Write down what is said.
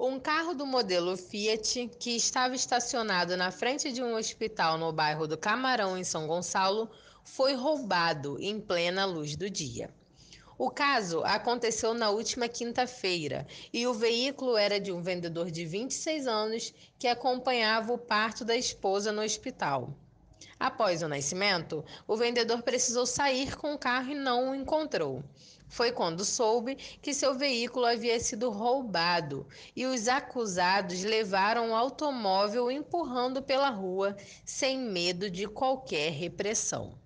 Um carro do modelo Fiat, que estava estacionado na frente de um hospital no bairro do Camarão, em São Gonçalo, foi roubado em plena luz do dia. O caso aconteceu na última quinta-feira e o veículo era de um vendedor de 26 anos que acompanhava o parto da esposa no hospital. Após o nascimento, o vendedor precisou sair com o carro e não o encontrou. Foi quando soube que seu veículo havia sido roubado e os acusados levaram o automóvel empurrando pela rua sem medo de qualquer repressão.